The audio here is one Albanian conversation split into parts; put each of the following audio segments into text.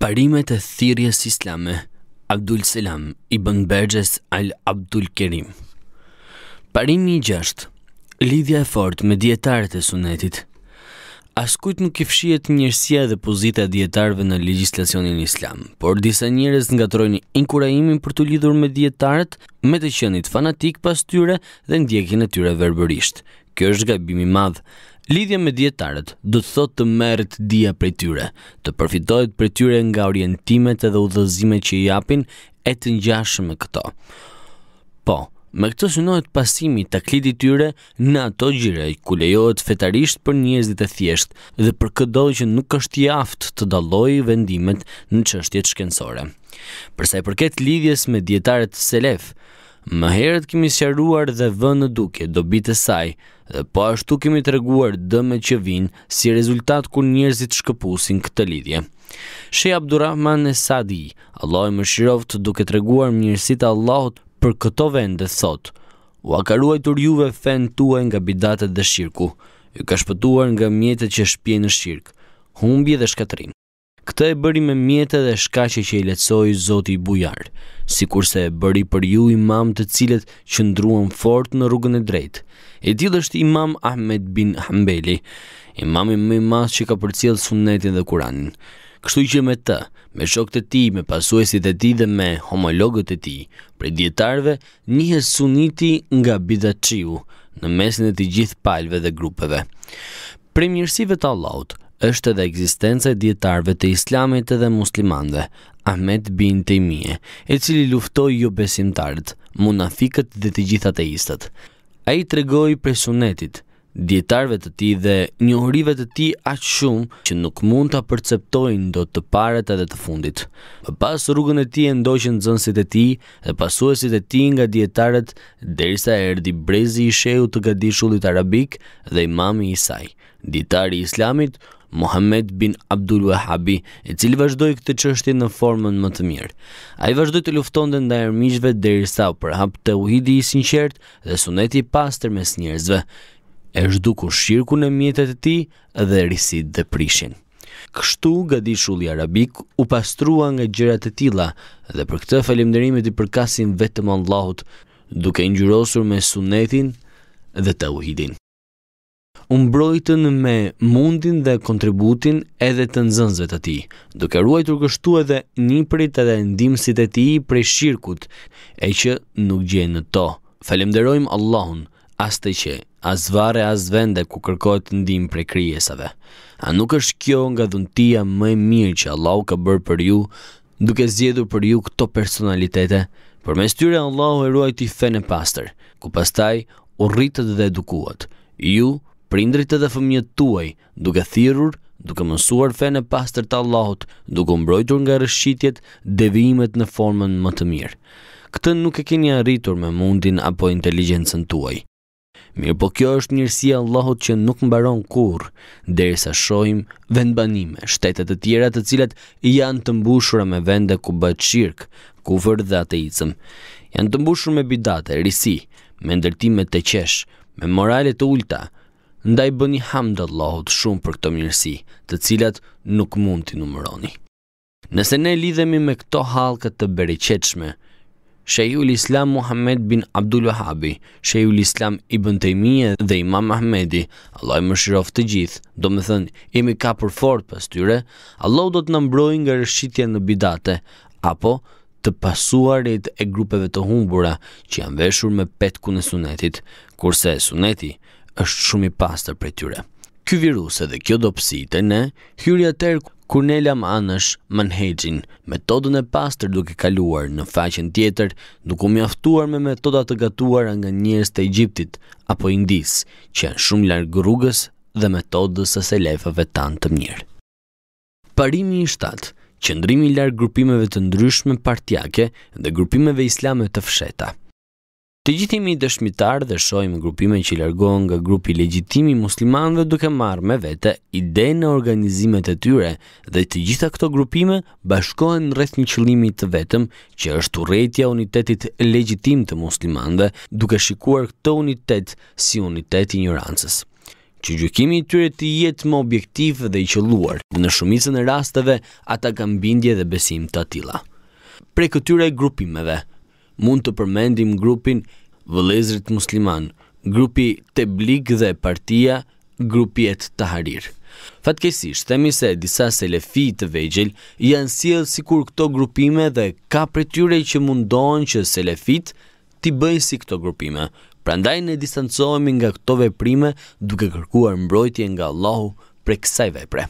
Parimet e thirjes islame Abdul Selam i bën bergjes al Abdul Kerim Parimi i gjasht Lidhja e fort me djetarët e sunetit Askujt nuk i fshiet njërësia dhe pozita djetarëve në legislacionin islam Por disa njërës nga trojni inkurajimin për të lidhur me djetarët Me të qenit fanatik pas tyre dhe ndjekin e tyre verberisht Kjo është gabimi madhë Lidhja me dietarët do të thotë të merret dia prej tyre, të përfitohet prej tyre nga orientimet edhe udhëzimet që i japin e të ngjashëm me këto. Po, me këto synohet pasimi të klidit tyre në ato gjire ku lejohet fetarisht për njëzit e thjesht dhe për këdo që nuk është i aftë të daloj vendimet në qështjet shkensore. Përsa i përket lidhjes me dietarët selefë, Më herët kemi sjaruar dhe vënë në duke do bitë e saj, dhe po ashtu kemi të reguar dëme që vinë si rezultat kur njerëzit shkëpusin këtë lidhje. Shej Abdurrahman e Sadi, Allah i më shiroft duke të reguar mjërësit Allahot për këto vende thot, u akaruaj të rjuve fen tuaj nga bidatet dhe shirku, ju ka shpëtuar nga mjetet që shpje në shirkë, humbje dhe shkatrim këtë e bëri me mjetët dhe shkashe që i letësoj Zoti Bujar, si kurse e bëri për ju imam të cilet që ndruan fort në rrugën e drejt. E tjil është imam Ahmed bin Hambeli, imam i më i mas që ka cilë sunetin dhe kuranin. Kështu që me të, me shokët e ti, me pasuesit e ti dhe me homologët e ti, prej djetarve, njëhe suniti nga bida qiu në mesin e të gjithë palve dhe grupeve. Pre mjërësive të Allahut, është edhe ekzistenca e dietarëve të Islamit edhe muslimanëve, Ahmed bin Taymije, i cili luftoi jo besimtarët, munafiqët dhe të gjithë ateistët. Ai tregoi për sunetit Djetarve të ti dhe njohrive të ti aq shumë që nuk mund të perceptojnë do të paret edhe të fundit. Për pas rrugën e ti e ndoqën zënsit e ti dhe pasuesit e ti nga djetarët dërsa erdi brezi i sheju të gadishullit arabik dhe imami i saj. Djetari i islamit Mohamed bin Abdul Wahabi, i cili vazhdoi këtë çështje në formën më të mirë. Ai vazhdoi të luftonte ndaj armiqve derisa u përhap uhidi i sinqert dhe suneti i pastër mes njerëzve. E zhduku shirku në mjetet e ti dhe risit dhe prishin. Kështu gadi shulli arabik u pastrua nga gjërat e tila dhe për këtë falënderimet i përkasin vetëm Allahut duke ngjyrosur me sunetin dhe tauhidin umbrojtën me mundin dhe kontributin edhe të nëzënzve të ti, duke ruaj të edhe një prit edhe ndimësit e ti prej shirkut e që nuk gjenë në to. Falemderojmë Allahun, as të që, as vare, as vende ku kërkojt të ndim prej kryesave. A nuk është kjo nga dhuntia më e mirë që Allahu ka bërë për ju, duke zjedur për ju këto personalitete, për mes tyre Allahu e ruaj të i fene pastor, ku pastaj u rritët dhe edukuat, ju prindrit edhe fëmijët tuaj, duke thirrur, duke mësuar fenë e pastër të Allahut, duke u mbrojtur nga rëshqitjet, devijimet në formën më të mirë. Këtë nuk e keni arritur me mundin apo inteligjencën tuaj. Mirë po kjo është njërësia Allahot që nuk mbaron kur, dhe i sa shojmë vendbanime, shtetet të tjera të cilat i janë të mbushura me vende ku bëtë shirkë, ku vërë dhe ateicëm. Janë të mbushur me bidate, risi, me ndërtimet të qeshë, me morale të ulta, ndaj bëni hamdë shumë për këto mirësi, të cilat nuk mund t'i numëroni. Nëse ne lidhemi me këto halkët të bereqeqme, Shehu Islam Muhammed bin Abdul Wahabi, Shehu Islam Ibn Taymije dhe Imam Ahmedi, Allah i mëshiroft të gjithë, do më thënë, imi ka për fort pas tyre, Allah do të nëmbroj nga rëshqitja në bidate, apo të pasuarit e grupeve të humbura që janë veshur me petku në sunetit, kurse suneti, është shumë i pastër për tyre. Ky virus edhe kjo dopsi të ne hyrja atër kur ne lam anësh Manhegjin, metodën e pastër duke kaluar në faqen tjetër, duke mjaftuar me metodat të gatuar nga njërës të Egjiptit apo Indis, që janë shumë largë rrugës dhe metodës e selefëve tanë të mirë. Parimi i shtatë, qëndrimi i largë grupimeve të ndryshme partjake dhe grupimeve islame të fsheta – Të gjithimi dëshmitar dhe shojmë grupime që i largohen nga grupi legjitimi muslimanëve duke marrë me vete ide në organizimet e tyre dhe të gjitha këto grupime bashkohen rreth një qëllimi të vetëm që është urrëtia e unitetit legjitim të muslimanëve duke shikuar këtë unitet si unitet i rancës. që gjykimi i tyre të jetë më objektiv dhe i qelluar. Në shumicën e rasteve ata kanë bindje dhe besim të tilla. Pre këtyre grupimeve, mund të përmendim grupin Vëlezrit Musliman, grupi blik dhe Partia, grupi et Tahrir. Fatkesisht, themi se disa selefit të vejgjel janë sjellë sikur këto grupime dhe ka pretyre që mundohen që selefit t'i bëjnë si këto grupime. Prandaj ne distancohemi nga këto veprime duke kërkuar mbrojtje nga Allahu për kësaj vepre.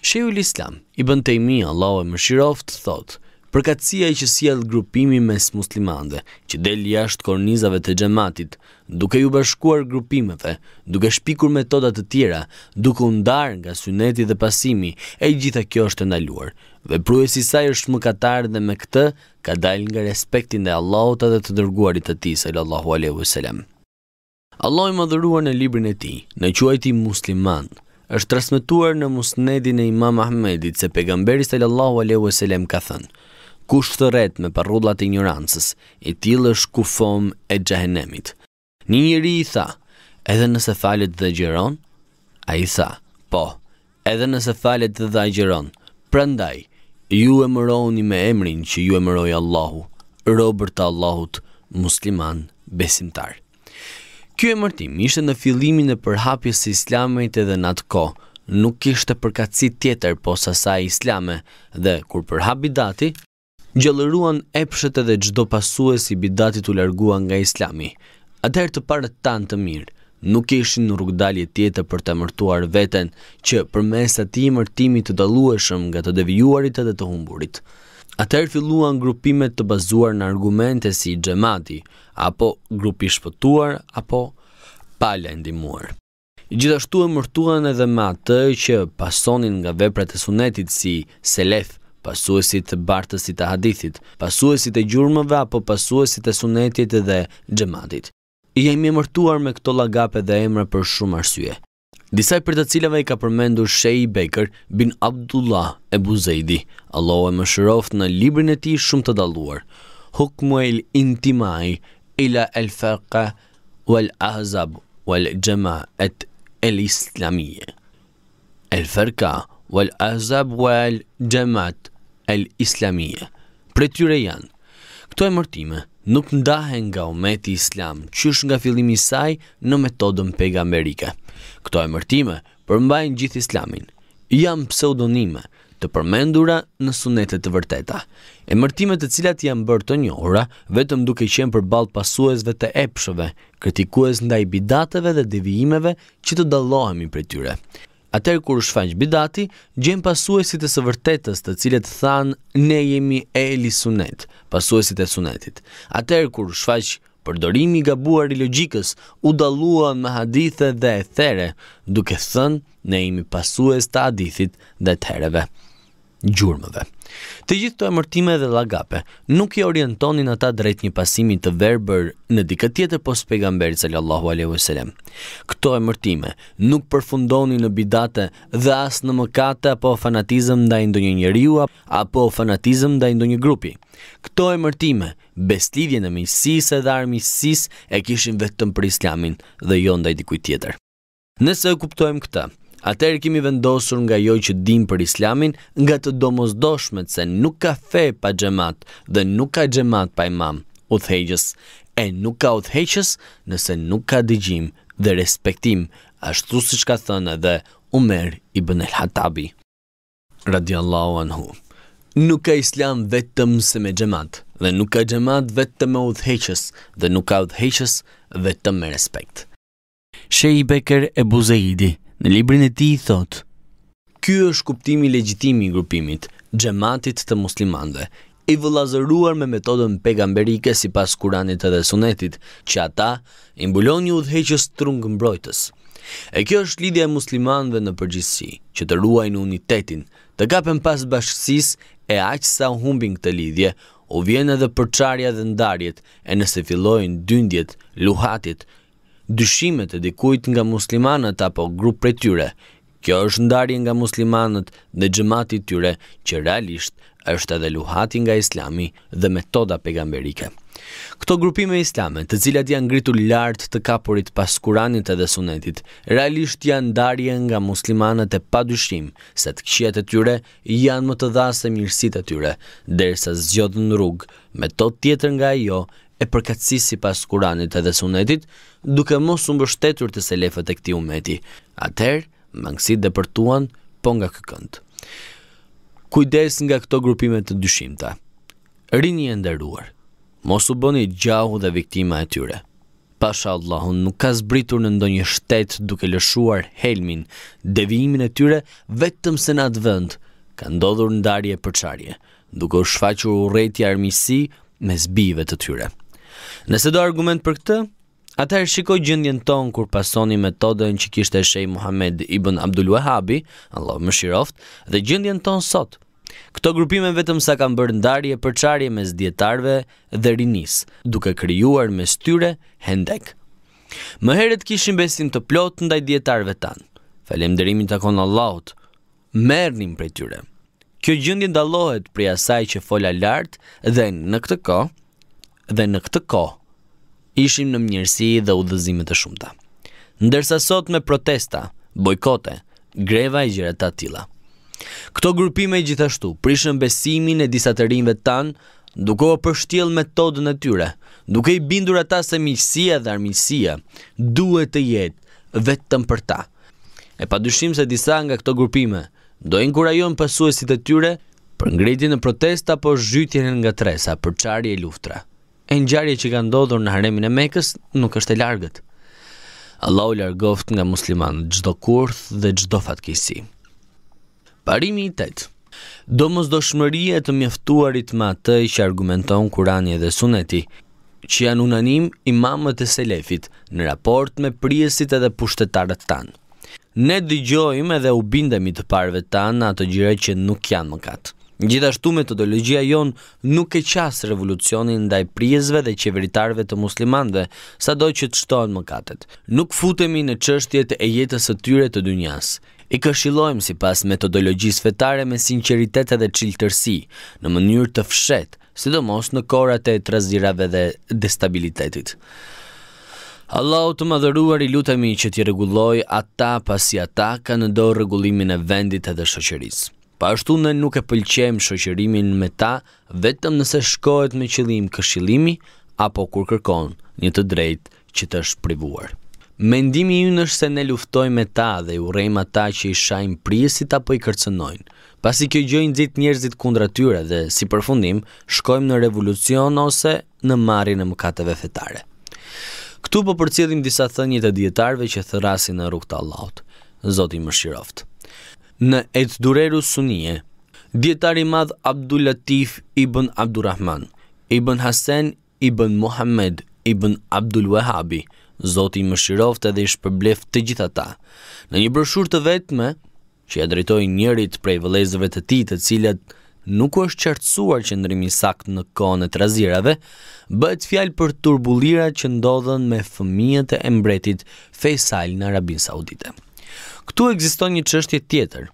Shehu Islam, i Taymi, Allahu e Mëshiroft, thotë, Përkatësia i që sjell grupimi mes muslimande, që del jashtë kornizave të xhamatit, duke ju bashkuar grupimeve, duke shpikur metoda të tjera, duke u ndar nga syneti dhe pasimi, e gjitha kjo është ndaluar. Vepruesi i saj është mëkatar dhe me këtë ka dalë nga respekti ndaj Allahut dhe të dërguarit të Tij sallallahu alaihi wasallam. Allah i madhëruar në librin e tij, në quajti musliman, është transmituar në musnedin e imam Ahmedit se pegamberi sallallahu aleyhu e selem ka thënë, kush të ret me parullat e njërancës, e tjilë është kufom e gjahenemit. Një njëri i tha, edhe nëse falet dhe gjeron, a i tha, po, edhe nëse falet dhe dhe gjeron, prandaj, ju e mëroni me emrin që ju e mëroj Allahu, robër të Allahut, musliman, besimtar. Ky e mërtim ishte në fillimin e përhapjes e islamit edhe në atë kohë, nuk ishte përkatësi tjetër posa sa islame dhe kur përhapi dati, gjallëruan epshet edhe çdo e si bidatit u largua nga Islami. Atëherë të parë tanë të mirë nuk kishin në rrugdalje tjetër për të mërtuar veten që përmes ati mërtimi të dallueshëm nga të devijuarit edhe të humburit. Atëherë filluan grupimet të bazuar në argumente si xhamati, apo grupi i shpëtuar, apo pala e ndihmuar. Gjithashtu e mërtuan edhe me atë që pasonin nga veprat e sunetit si selef, pasuesit bartësit e hadithit, pasuesit e gjurmëve apo pasuesit e sunetit dhe gjematit. I jemi emërtuar me këto lagape dhe emre për shumë arsye. Disaj për të cilave i ka përmendur Shei Baker bin Abdullah e Buzejdi, Allah e më shëroft në librin e ti shumë të daluar. Hukmuel intimaj, ila el feqa, wal ahzab, wal gjema et el islamie El wal ahzab, wal gjemat, El Islamie. Pre tyre janë. Këto e mërtime nuk ndahen nga ometi islam, qysh nga fillimi saj në metodën pega Amerika. Këto e mërtime përmbajnë gjithë islamin. Jam pseudonime të përmendura në sunetet të vërteta. E mërtime të cilat janë bërë të njohura, vetëm duke qenë për balë pasuesve të epshëve, kritikues nda i bidateve dhe devijimeve që të dalohemi për tyre. Atër kur shfaq bidati, gjen pasuesit e së vërtetës të cilet thanë ne jemi e li sunet, pasuesit e sunetit. Atër kur shfaq përdorimi gabuar i logjikës u dalluan me hadithe dhe ethere, duke thënë ne jemi pasues të hadithit dhe tereve, gjurmëve. Të gjithë këto emërtime dhe lagape, nuk i orientonin ata drejt një pasimi të verbër në dikë tjetër pos pejgamberit sallallahu alaihi wasallam. Këto emërtime nuk përfundoni në bidate dhe as në mëkate apo fanatizëm ndaj ndonjë njeriu apo fanatizëm ndaj ndonjë grupi. Këto emërtime beslidhjen e miqësisë dhe armiqësisë e kishin vetëm për Islamin dhe jo ndaj dikujt tjetër. Nëse e kuptojmë këtë, Atëherë kemi vendosur nga ajo që dim për Islamin, nga të domosdoshmet se nuk ka fe pa xhamat dhe nuk ka xhamat pa imam. Udhëheqës e nuk ka udhëheqës nëse nuk ka dëgjim dhe respektim, ashtu siç ka thënë edhe Umer ibn al-Hatabi radiallahu anhu. Nuk ka islam vetëm se me gjemat, dhe nuk ka gjemat vetëm me udheqës, dhe nuk ka udheqës vetëm me respekt. Shej i beker e buze Në librin e ti i thot Ky është kuptimi legjitimi i grupimit, Xhamatit të muslimande I vëlazëruar me metodën pegamberike si pas kuranit edhe sunetit Që ata imbulon një udheqës trungë mbrojtës E kjo është lidhja e muslimanëve në përgjithësi, që të ruajnë unitetin, të kapen pas bashkësisë e aq sa humbin këtë lidhje, u vjen edhe përçarja dhe ndarjet e nëse fillojnë dyndjet, luhatit, dyshimet e dikujt nga muslimanët apo grup për tyre. Kjo është ndarje nga muslimanët dhe xhamati tyre që realisht është edhe luhati nga Islami dhe metoda pejgamberike. Këto grupime islame, të cilat janë ngritur lart të kapurit pas Kuranit edhe Sunetit, realisht janë ndarje nga muslimanët e padyshim, se të këqijat e tyre janë më të dhasë e mirësitë e tyre, derisa zgjodhin rrugë me to tjetër nga ajo e përkatsi si pas kuranit edhe sunetit, duke mos unë bështetur të selefet e këti umeti. atëherë mangësit dhe përtuan, po nga këkënd. Kujdes nga këto grupimet të dyshimta. Rini e ndërruar, mos u bëni gjahu dhe viktima e tyre. Pasha Allahun nuk ka zbritur në ndonjë shtet duke lëshuar helmin, devimin e tyre, vetëm se në atë vënd, ka ndodhur ndarje përqarje, duke u shfaqur u reti armisi me zbive të tyre. Nëse do argument për këtë, atëherë shikoj gjendjen tonë kur pasoni metodën që kishte shej Muhammed ibn Abdul Wahhabi, Allahu mëshiroft, dhe gjendjen tonë sot. Këto grupime vetëm sa kanë bërë ndarje për çarje mes dietarëve dhe rinis, duke krijuar mes tyre hendek. Më herët kishin besim të plot ndaj dietarëve tanë. të takon Allahut. Merrnim prej tyre. Kjo gjendje ndallohet prej asaj që fola lart dhe në këtë kohë dhe në këtë kohë ishim në mjërësi dhe udhëzime të shumëta. Ndërsa sot me protesta, bojkote, greva e gjire të tila. Këto grupime gjithashtu prishën besimin e disa të rinjve tanë duke o përshtjel metodën e tyre, duke i bindur ata se miqësia dhe armiqësia duhet të jetë vetëm për ta. E pa dyshim se disa nga këto grupime do inkurajon pësuesit e tyre për ngritin e protesta po zhytjen nga tresa për qarje luftra e një gjarje që ka ndodhur në haremin e mekës nuk është e largët. Allah u largoft nga musliman gjdo kurth dhe gjdo fatkisi. Parimi i tëtë Do mos do shmërije të mjeftuarit ma të i që argumenton kurani edhe suneti, që janë unanim imamët e selefit në raport me priesit edhe pushtetarët tanë. Ne dëgjojmë edhe u bindemi të parëve tanë në atë gjire që nuk janë më katë. Gjithashtu metodologjia jon nuk e qasë revolucionin ndaj prizve dhe qeveritarve të muslimanve, sa do që të shtohen më katet. Nuk futemi në qështjet e jetës të tyre të dynjas. I këshilojmë si pas metodologjisë fetare me sinceritet edhe qiltërsi, në mënyrë të fshet, sidomos në korat e trazirave dhe destabilitetit. Allahu të madhëruar i lutemi që t'i regulloj ata pasi ata ka në do regullimin e vendit edhe shoqërisë. Pa po ashtu ne nuk e pëlqem shoqërimin me ta vetëm nëse shkohet me qëllim këshillimi apo kur kërkon një të drejtë që të është privuar. Mendimi i ynë është se ne luftojmë me ta dhe i urrejmë ata që i shajm prijesit apo i kërcënojnë. Pasi kjo gjojnë i nxit njerëzit kundër tyre dhe si përfundim shkojmë në revolucion ose në marrjen e mëkateve fetare. Ktu po përcjellim disa thënie të dietarëve që thërasin në rrugt të Allahut. Zoti mëshiroft në Ecdureru sunije, Djetari madh Abdul Latif ibn Abdurrahman, ibn Hasan ibn Muhammed ibn Abdul Wahabi, Zoti më shiroft edhe i shpërblef të gjitha ta. Në një brëshur të vetme, që ja drejtoj njërit prej vëlezëve të ti të cilat nuk është qartësuar që ndrimi sakt në kone të razirave, bëhet fjalë për turbulira që ndodhen me fëmijët e mbretit Fejsal në Arabin Saudite. Ktu ekziston një çështje tjetër.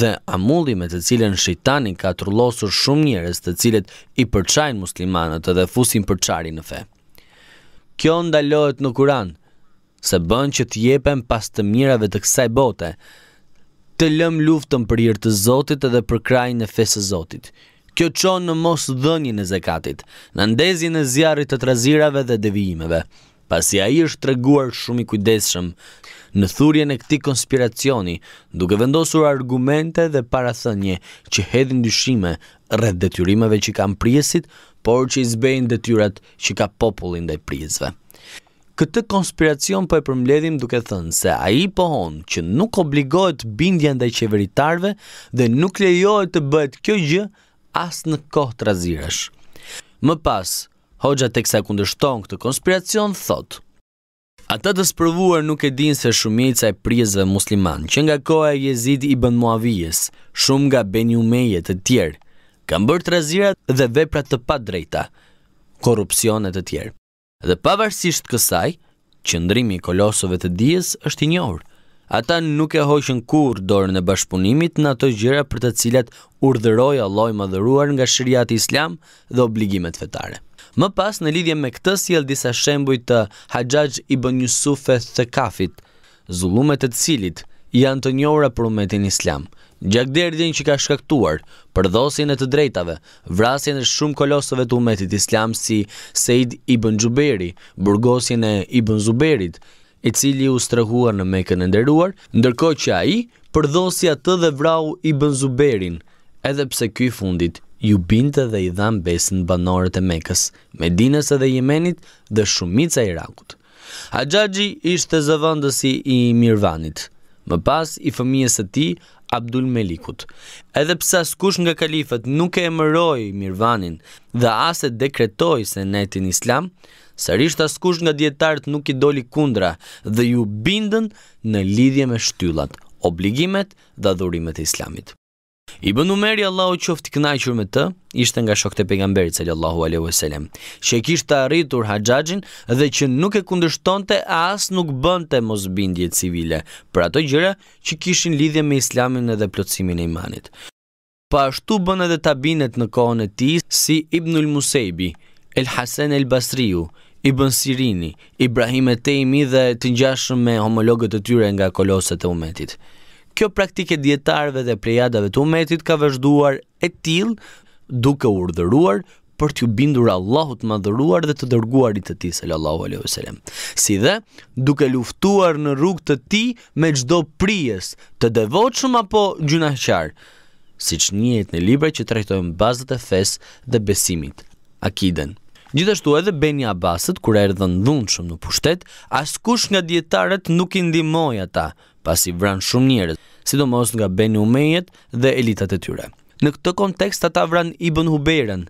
Dhe amulli me të cilën shejtani ka trullosur shumë njerëz, të cilët i përçajnë muslimanët dhe fusin për në fe. Kjo ndalohet në Kur'an se bën që të jepen pas të mirave të kësaj bote, të lëm luftën për hir të Zotit dhe për krajin e fesë së Zotit. Kjo çon në mosdhënien e zakatit, në ndezjen e zjarrit të trazirave dhe devijimeve pasi a i është treguar shumë i kujdeshëm në thurjen e këti konspiracioni, duke vendosur argumente dhe parathënje që hedhin dyshime rrët detyrimave që kam priesit, por që i zbejnë detyrat që ka popullin dhe priesve. Këtë konspiracion për po e përmledhim duke thënë se a i pohon që nuk obligohet bindjen dhe qeveritarve dhe nuk lejohet të bëhet kjo gjë asë në kohë të razirash. Më pasë, Hoxha tek sa kundërshton këtë konspiracion thot. Ata të sprovuar nuk e din se shumica e prizëve musliman që nga koha e i ibn Muavijes, shumë nga Beni Umeje të tjerë, kanë bërë trazira dhe vepra të padrejta, korrupsione të tjera. Dhe pavarësisht kësaj, qëndrimi i kolosëve të dijes është i njohur. Ata nuk e hoqën kurrë dorën e bashpunimit në ato gjëra për të cilat urdhëroi Allahu i madhëruar nga Sharia e Islam dhe obligimet fetare. Më pas në lidhje me këtë, siell disa shembuj të Haxhaxh Ibn Yusufe the Kafit. Zullumet e cilit janë të njohura për umetin islam. Gjakderdin që ka shkaktuar për dhosin e të drejtave, vrasjen e shumë kolosëve të umetit islam si Said Ibn Gjuberi, burgosjen e Ibn Zuberit, i cili u strehua në Mekën e nderuar, ndërkohë që ai përdhosi atë dhe vrau Ibn Zuberin, edhe pse ky fundit ju binte dhe i dhanë besën banorët e mekës, Medines edhe Jemenit dhe shumica Irakut. Hajjaji ishte zëvëndësi i Mirvanit, më pas i fëmijës e ti, Abdul Melikut. Edhe pësa skush nga kalifët nuk e emëroj Mirvanin dhe ase dekretoj se netin islam, sërisht askush nga djetartë nuk i doli kundra dhe ju bindën në lidhje me shtyllat, obligimet dhe dhurimet e islamit. Ibn Umeri Allahu qoftë i kënaqur me të, ishte nga shokët e pejgamberit sallallahu alaihi wasallam, që të arritur Haxhaxhin dhe që nuk e kundërshtonte as nuk bënte mosbindje civile për ato gjëra që kishin lidhje me Islamin edhe plotësimin e imanit. Po ashtu bën edhe tabinet në kohën e tij si Ibnul Musebi, El Hasan El Basriu, Ibn Sirini, Ibrahim e dhe të ngjashëm me homologët e tyre nga koloset e umetit kjo praktike dietarëve dhe plejadave të umetit ka vazhduar e tillë duke urdhëruar për t'ju bindur Allahut madhëruar dhe të dërguarit të Tij sallallahu alaihi wasallam. Si dhe duke luftuar në rrugë të Tij me çdo prijes, të devotshëm apo gjunaqar, siç njihet në libra që trajtojnë bazat e fesë dhe besimit, akiden. Gjithashtu edhe Beni Abbasit kur erdhën dhunshëm në pushtet, askush nga dietarët nuk i ndihmoi ata, pasi vran shumë njerëz, sidomos nga Beni Umejet dhe elitat e tyre. Në këtë kontekst ata vran Ibn Huberën,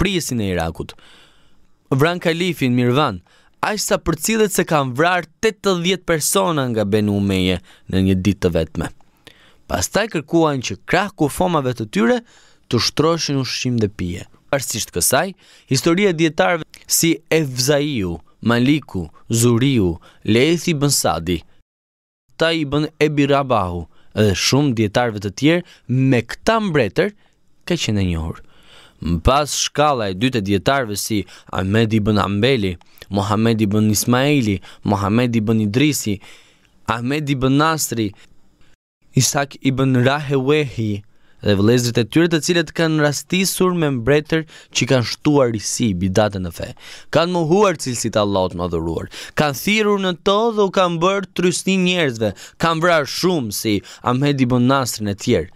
prisin e Irakut. Vran kalifin Mirvan, aq sa përcillet se kanë vrar 80 persona nga Beni Umeje në një ditë të vetme. Pastaj kërkuan që krah kufomave të tyre të ushtroshin ushqim dhe pije. Parësisht kësaj, historia e dietarëve si Evzaiu, Maliku, Zuriu, Lethi, ibn Sadi, ta i bën e birabahu edhe shumë djetarve të tjerë me këta mbretër ka qenë njohur. Më pas shkalla e dytë djetarve si Ahmed i bën Ambeli, Mohamed i bën Ismaili, Mohamed i bën Idrisi, Ahmed i bën Nasri, Isak i bën Rahewehi, dhe vëllezrit e tyre të cilët kanë rastisur me mbretër që kanë shtuar risi bidatën në fe. Kanë mohuar cilësit e Allahut madhëruar. Kanë thirrur në to dhe u kanë bërë trysni njerëzve. Kan vrar shumë si Ahmed ibn Nasr në tjer.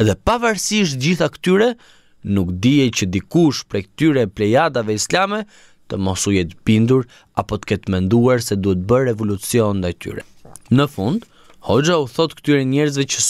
Dhe pavarësisht gjitha këtyre, nuk dije që dikush prej këtyre plejadave islame të mos u jetë bindur apo të ketë menduar se duhet bërë revolucion ndaj tyre. Në fund, Hoxha u thot këtyre njerëzve që